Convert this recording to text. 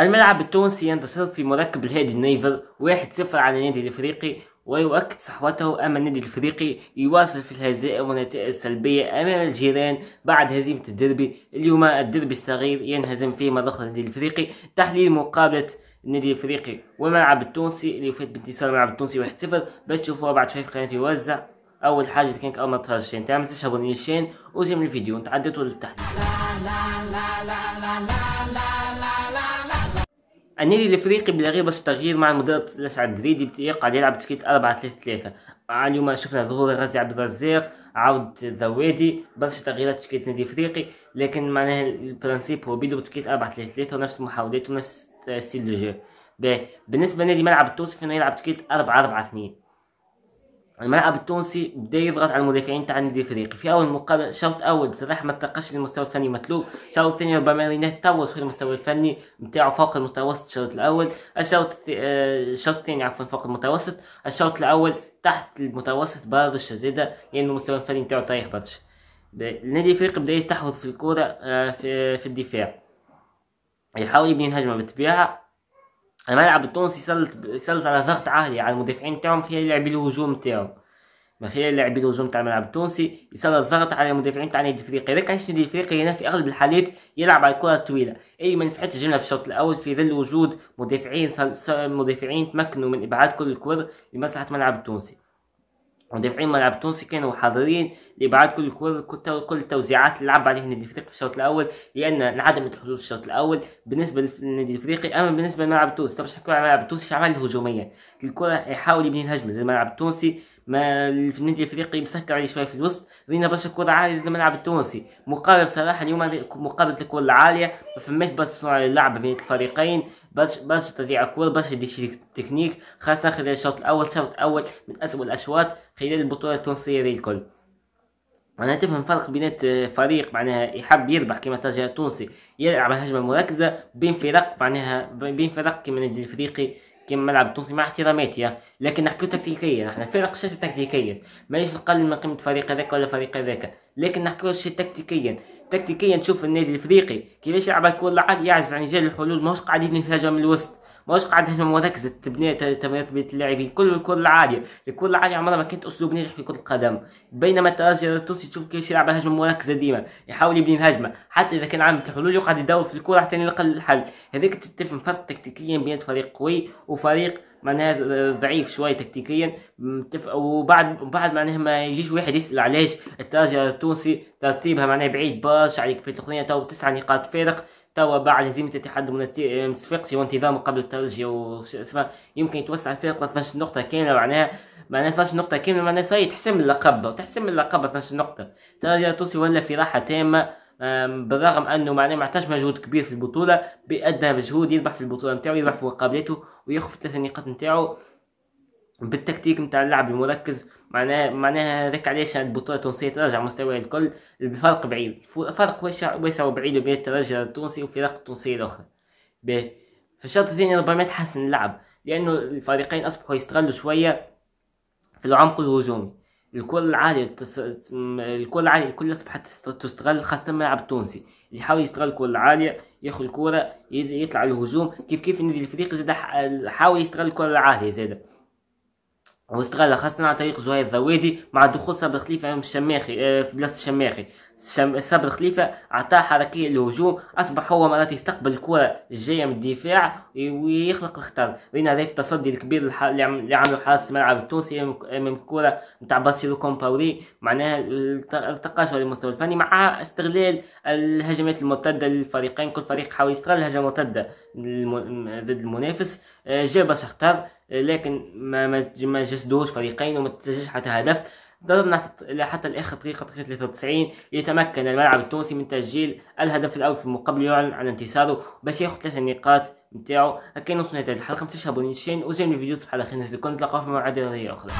الملعب التونسي ينتصر في مركب الهادي النيفر 1-0 على النادي الافريقي ويؤكد صحوته أما النادي الافريقي يواصل في الهزائم والنتائج السلبية أمام الجيران بعد هزيمة الدربي اليوم الدربي الصغير ينهزم فيه مرة أخرى النادي الافريقي تحليل مقابلة النادي الافريقي والملعب التونسي اللي فات بانتصار الملعب التونسي 1-0 باش تشوفوها بعد شوي في قناة يوزع اول حاجه اللي كانك اول ما تفرج الشين تعمل ما تنساش وزي من الفيديو نتعدتوا للتحديث أنيلي الإفريقي بلا غير باش التغيير مع المدرب الأسعد الجريدي قاعد يلعب تكيت 4 3 3 اليوم شفنا ظهور غازي عبد الرزاق عود ذوادي برشا تغييرات تكيت نادي افريقي لكن معناها البرانسيب هو بيدو تكيت 4 3 3 ونفس محاولاته ونفس آه، ستيل دو جو بالنسبة لنادي ملعب التونسي فإنه يلعب تكيت 4 4 2 الملعب التونسي بدا يضغط على المدافعين تاع النادي الافريقي في اول مقابله الشوط الاول بصراحه ما تلقاش المستوى الفني مطلوب الشوط الثاني ربما رينات توج في المستوى الفني نتاعو فوق المتوسط الشوط الاول الشوط الشوط آه، الثاني عفوا فوق المتوسط الشوط الاول تحت المتوسط برشا الشزيدة لان يعني المستوى الفني نتاعو طايح برشا النادي الافريقي بدا يستحوذ في الكره آه، آه، في الدفاع يحاول يبني الهجمه بالطبيعه الملعب التونسي سلط يسلط على ضغط عالي على المدافعين تاعهم خلال لعب الهجوم نتاعهم من خلال لعب الهجوم تاع الملعب التونسي يسلط الضغط على المدافعين تاع النادي الافريقي هذاك علاش النادي الافريقي هنا في اغلب الحالات يلعب على الكره الطويله اي ما نفعتش جمله في الشوط الاول في ظل وجود مدافعين مدافعين تمكنوا من ابعاد كل الكور لمصلحه الملعب التونسي مدافعين ملعب تونسي كانوا حاضرين لابعاد كل كل كل التوزيعات اللي لعب عليهم النادي الافريقي في الشوط الاول لان انعدمت حلول الشوط الاول بالنسبه للنادي الافريقي اما بالنسبه لملعب تونس طب الكره على الملعب التونسي عمل هجوميا الكره يحاول يبني الهجمه زي الملعب التونسي ما النادي الافريقي مسكر عليه شويه في الوسط رينا برشا كره عاليه زي الملعب التونسي مقارب صراحه اليوم مقابله الكره العاليه ما فماش برشا صنع للعب بين الفريقين باش تضيع كور باش شي تكنيك خاصة خلال الشوط الأول الشوط الأول من أسوأ الأشواط خلال البطولة التونسية الكل معناها تفهم فرق بين فريق معناها يحب يربح كما الترجي التونسي يلعب هجمة مركزة بين فرق معناها بين فرق كما النادي الافريقي كما الملعب التونسي مع احتراماتي لكن نحكيو تكتيكيا احنا فرق شاشه تكتيكيا مانيش نقلل من قيمه فريق هذاك ولا فريق هذاك لكن نحكيو شي تكتيكيا تكتيكيا تشوف النادي الافريقي كيفاش يلعب الكره العاليه يعجز عن رجال الحلول ماهوش قاعد يبني في الهجمه من الوسط ماهوش قاعد يهجم مركزه تبني تمرير اللاعبين كل الكره العاليه الكره العاليه عمرها ما كانت اسلوب ناجح في كره القدم بينما الترجي التونسي تشوف كيفاش يلعب هجمه مركزه ديما يحاول يبني الهجمه حتى اذا كان عامل الحلول يقعد يدور في الكره حتى يلقى الحل هذاك تفهم فرق تكتيكيا بين فريق قوي وفريق معناها ضعيف شوي تكتيكيا وبعد بعد معناها ما يجيش واحد يسال علاش الترجي التونسي ترتيبها معناها بعيد برشا على كبيرة الخلية تو تسع نقاط فارق توا بعد هزيمة الاتحاد الصفاقسي وانتظامه قبل الترجي اسمه يمكن يتوسع الفارق 12 نقطة كاملة معناها معناها 12 نقطة كاملة معناها صحيح تحسم اللقب تحسم اللقب 12 نقطة الترجي التونسي ولا في راحة تامة بالرغم انه معناه ما عطاش مجهود كبير في البطوله بادى مجهود يربح في البطوله نتاعو يربح في قابليته وياخذ ثلاث نقاط نتاعو بالتكتيك نتاع اللاعب المركز معناه معناها هذاك علاش البطوله التونسيه تراجع مستواها الكل بفرق بعيد فرق واسع واسع وبعيد بين الترجي التونسي والفرق التونسيه الاخرى باهي في الشوط الثاني ربما تحسن اللعب لانه الفريقين اصبحوا يستغلوا شويه في العمق الهجومي الكل عادي تس... الكل عادي الكل اصبحت تستغل خاصة الملعب التونسي اللي يحاول يستغل الكل العالية ياخذ الكرة يطلع الهجوم كيف كيف النادي الفريق زاد حاول يستغل الكرة العالية زاد واستغلها خاصة عن طريق زهير الذوادي مع دخول صابر خليفة أمام الشماخي آه، في بلاصة الشماخي شم... خليفة أعطاه حركية للهجوم أصبح هو مرات يستقبل الكرة الجاية من الدفاع ويخلق الخطر رينا هذا في التصدي الكبير اللي عمله حارس الملعب التونسي أمام الكرة نتاع باسيلو كومباوري معناها التقاشر المستوى الفني مع استغلال الهجمات المرتدة للفريقين كل فريق حاول يستغل الهجمة المرتدة ضد الم... المنافس آه، جاب برشا خطر لكن ما ما جسدوش فريقين وما تسجلش حتى هدف ضربنا حتى الاخر دقيقه دقيقه 93 يتمكن الملعب التونسي من تسجيل الهدف الاول في المقابل يعلن عن انتصاره باش ياخذ ثلاث نقاط نتاعو هكا نوصلنا لهذه الحلقه ما تنساش تابوني شين وجيم الفيديو تصبح على خير الناس الكل نتلاقاو في مواعيد رياضيه اخرى